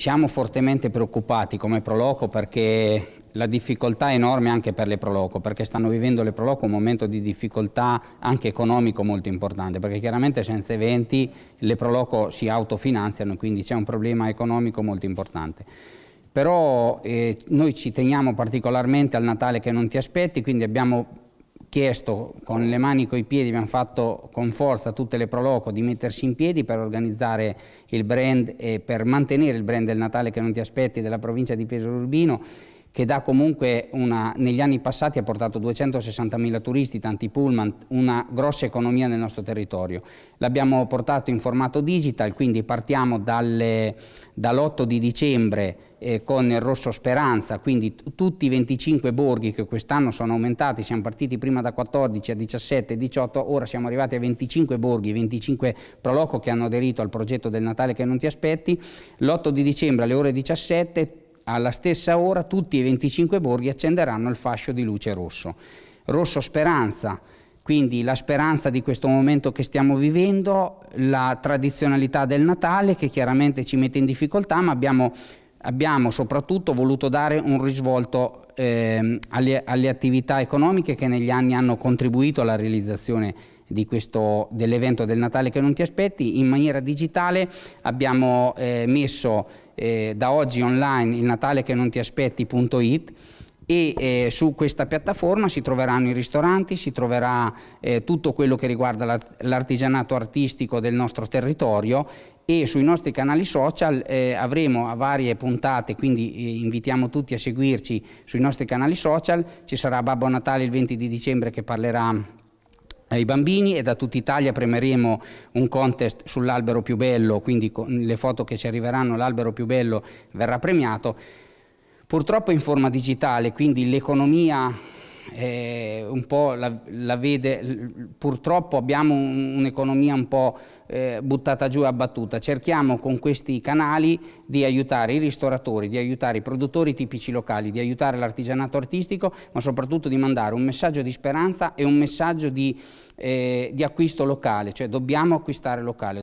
Siamo fortemente preoccupati come Proloco perché la difficoltà è enorme anche per le Proloco, perché stanno vivendo le Proloco un momento di difficoltà anche economico molto importante, perché chiaramente senza eventi le Proloco si autofinanziano, quindi c'è un problema economico molto importante. Però eh, noi ci teniamo particolarmente al Natale che non ti aspetti, quindi abbiamo chiesto con le mani e coi piedi, abbiamo fatto con forza tutte le proloco di mettersi in piedi per organizzare il brand e per mantenere il brand del Natale che non ti aspetti della provincia di Pesaro Urbino che dà comunque una, negli anni passati ha portato 260.000 turisti, tanti pullman, una grossa economia nel nostro territorio. L'abbiamo portato in formato digital, quindi partiamo dall'8 di dicembre eh, con il Rosso Speranza, quindi tutti i 25 borghi che quest'anno sono aumentati, siamo partiti prima da 14 a 17, 18, ora siamo arrivati a 25 borghi, 25 proloco che hanno aderito al progetto del Natale che non ti aspetti, l'8 di dicembre alle ore 17 alla stessa ora tutti i 25 borghi accenderanno il fascio di luce rosso. Rosso speranza, quindi la speranza di questo momento che stiamo vivendo, la tradizionalità del Natale che chiaramente ci mette in difficoltà, ma abbiamo, abbiamo soprattutto voluto dare un risvolto eh, alle, alle attività economiche che negli anni hanno contribuito alla realizzazione dell'evento del Natale che non ti aspetti. In maniera digitale abbiamo eh, messo eh, da oggi online il Natale che non ti aspetti.it e eh, su questa piattaforma si troveranno i ristoranti, si troverà eh, tutto quello che riguarda l'artigianato artistico del nostro territorio e sui nostri canali social eh, avremo varie puntate, quindi eh, invitiamo tutti a seguirci sui nostri canali social, ci sarà Babbo Natale il 20 di dicembre che parlerà ai bambini e da tutta Italia premeremo un contest sull'albero più bello, quindi con le foto che ci arriveranno l'albero più bello verrà premiato. Purtroppo in forma digitale, quindi l'economia eh, un po' la, la vede, purtroppo abbiamo un'economia un, un po' eh, buttata giù e abbattuta, cerchiamo con questi canali di aiutare i ristoratori, di aiutare i produttori tipici locali, di aiutare l'artigianato artistico, ma soprattutto di mandare un messaggio di speranza e un messaggio di, eh, di acquisto locale, cioè dobbiamo acquistare locale.